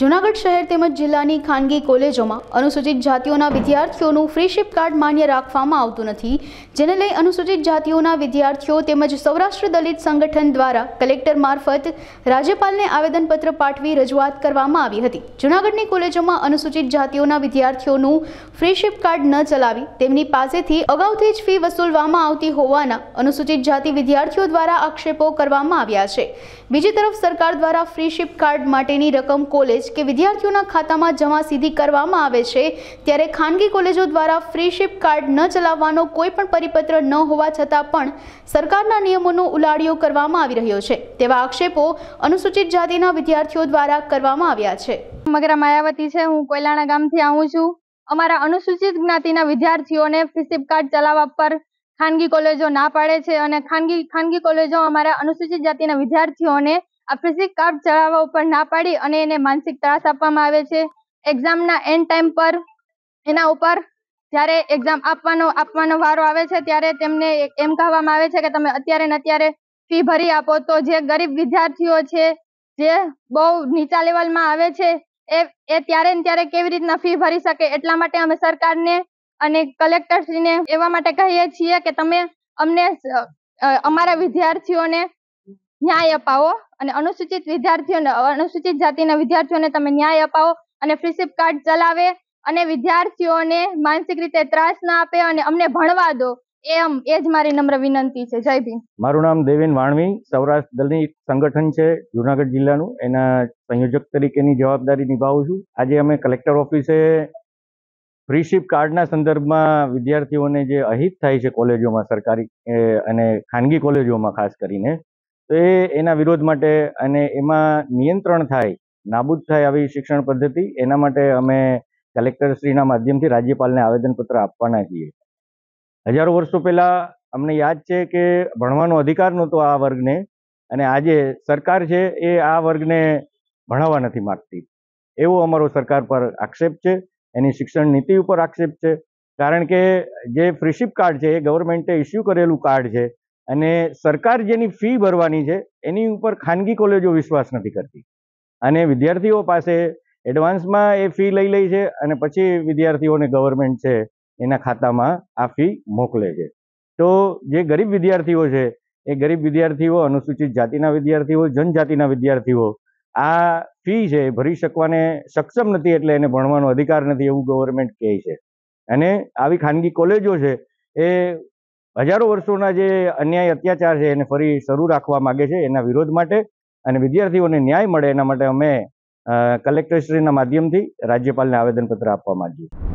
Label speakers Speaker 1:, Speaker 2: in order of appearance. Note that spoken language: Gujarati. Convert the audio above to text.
Speaker 1: જૂનાગઢ શહેર તેમજ જિલ્લાની ખાનગી કોલેજોમાં અનુસૂચિત જાતિઓના વિદ્યાર્થીઓનું ફ્રીશિપ કાર્ડ માન્ય રાખવામાં આવતું નથી જેને લઈ અનુસૂચિત જાતિઓના વિદ્યાર્થીઓ તેમજ સૌરાષ્ટ્ર દલિત સંગઠન દ્વારા કલેક્ટર મારફત રાજ્યપાલને આવેદનપત્ર પાઠવી રજૂઆત કરવામાં આવી હતી જૂનાગઢની કોલેજોમાં અનુસૂચિત જાતિઓના વિદ્યાર્થીઓનું ફ્રીશિપ કાર્ડ ન ચલાવી તેમની પાસેથી અગાઉથી જ ફી વસૂલવામાં આવતી હોવાના અનુસૂચિત જાતિ વિદ્યાર્થીઓ દ્વારા આક્ષેપો કરવામાં આવ્યા છે બીજી તરફ સરકાર દ્વારા ફ્રીશિપ કાર્ડ માટેની રકમ કોલેજ કોલેજ કે વિદ્યાર્થીઓના ખાતામાં જમા સીધી કરવામાં આવે છે ત્યારે ખાનગી કોલેજો દ્વારા ફ્રીશીપ કાર્ડ ન ચલાવવાનો કોઈ પણ પરિપત્ર ન હોવા છતાં પણ સરકારના નિયમોનો ઉલાડિયો કરવામાં આવી રહ્યો છે તેવા આક્ષેપો અનુસૂચિત જાતિના વિદ્યાર્થીઓ દ્વારા કરવામાં આવ્યા છે મગરા માયાવતી છે હું કોયલાણા ગામથી આવું છું અમારા અનુસૂચિત જ્ઞાતિના
Speaker 2: વિદ્યાર્થીઓને ફ્રીશીપ કાર્ડ ચલાવવા પર ખાનગી કોલેજો ના પાડે છે અને ખાનગી ખાનગી કોલેજો અમારા અનુસૂચિત જાતિના વિદ્યાર્થીઓને આ ફિઝિક કાર્ડ ચલાવવા ઉપર ના પાડી અને એને માનસિક ત્રાસ આપવામાં આવે છે એક્ઝામના એન્ડ ટાઈમ પર એના ઉપર જ્યારે એક્ઝામ આપવાનો આપવાનો વારો આવે છે ત્યારે તેમને એમ કહેવામાં આવે છે કે તમે અત્યારે ને અત્યારે ફી ભરી આપો તો જે ગરીબ વિદ્યાર્થીઓ છે જે બહુ નીચા લેવલમાં આવે છે એ એ ત્યારે ને ત્યારે કેવી રીતના ફી ભરી શકે એટલા માટે અમે સરકારને અને કલેક્ટરશ્રીને એવા માટે કહીએ છીએ કે તમે અમને અમારા વિદ્યાર્થીઓને ન્યાય અપાવો અને અનુસૂચિત વિદ્યાર્થીઓને અનુસૂચિત જાતિના વિદ્યાર્થીઓને તમે ન્યાય અપાવો અને ફ્રીશિપ કાર્ડ ચલાવે અને વિદ્યાર્થીઓને માનસિક રીતે ત્રાસ ના આપે અને અમને ભણવા દો એમ એ જ મારી નમ્ર વિનંતી છે જય ભીમ
Speaker 3: મારું નામ દેવેન વાણવી સૌરાષ્ટ્ર દલની એક સંગઠન છે જુનાગઢ જિલ્લાનું એના સંયોજક તરીકેની જવાબદારી નિભાવું છું આજે અમે કલેક્ટર ઓફિસે ફ્રીશીપ કાર્ડના સંદર્ભમાં વિદ્યાર્થીઓને જે અહિત થાય છે કોલેજોમાં સરકારી અને ખાનગી કોલેજોમાં ખાસ કરીને તો એ એના વિરોધ માટે અને એમાં નિયંત્રણ થાય નાબૂદ થાય આવી શિક્ષણ પદ્ધતિ એના માટે અમે કલેક્ટરશ્રીના માધ્યમથી રાજ્યપાલને આવેદનપત્ર આપવાના છીએ હજારો વર્ષો પહેલાં અમને યાદ છે કે ભણવાનો અધિકાર નહોતો આ વર્ગને અને આજે સરકાર છે એ આ વર્ગને ભણાવવા નથી માગતી એવો અમારો સરકાર પર આક્ષેપ છે એની શિક્ષણ નીતિ ઉપર આક્ષેપ છે કારણ કે જે ફ્રીશિપ કાર્ડ છે એ ગવર્મેન્ટે ઇસ્યુ કરેલું કાર્ડ છે અને સરકાર જેની ફી ભરવાની છે એની ઉપર ખાનગી કોલેજો વિશ્વાસ નથી કરતી અને વિદ્યાર્થીઓ પાસે એડવાન્સમાં એ ફી લઈ લે છે અને પછી વિદ્યાર્થીઓને ગવર્મેન્ટ છે એના ખાતામાં આ ફી મોકલે છે તો જે ગરીબ વિદ્યાર્થીઓ છે એ ગરીબ વિદ્યાર્થીઓ અનુસૂચિત જાતિના વિદ્યાર્થીઓ જનજાતિના વિદ્યાર્થીઓ આ ફી છે એ ભરી શકવાને સક્ષમ નથી એટલે એને ભણવાનો અધિકાર નથી એવું ગવર્મેન્ટ કહે છે અને આવી ખાનગી કોલેજો છે એ હજારો વર્ષોના જે અન્યાય અત્યાચાર છે એને ફરી શરૂ રાખવા માગે છે એના વિરોધ માટે અને વિદ્યાર્થીઓને ન્યાય મળે એના માટે અમે કલેક્ટરશ્રીના માધ્યમથી રાજ્યપાલને આવેદનપત્ર આપવા માંગીએ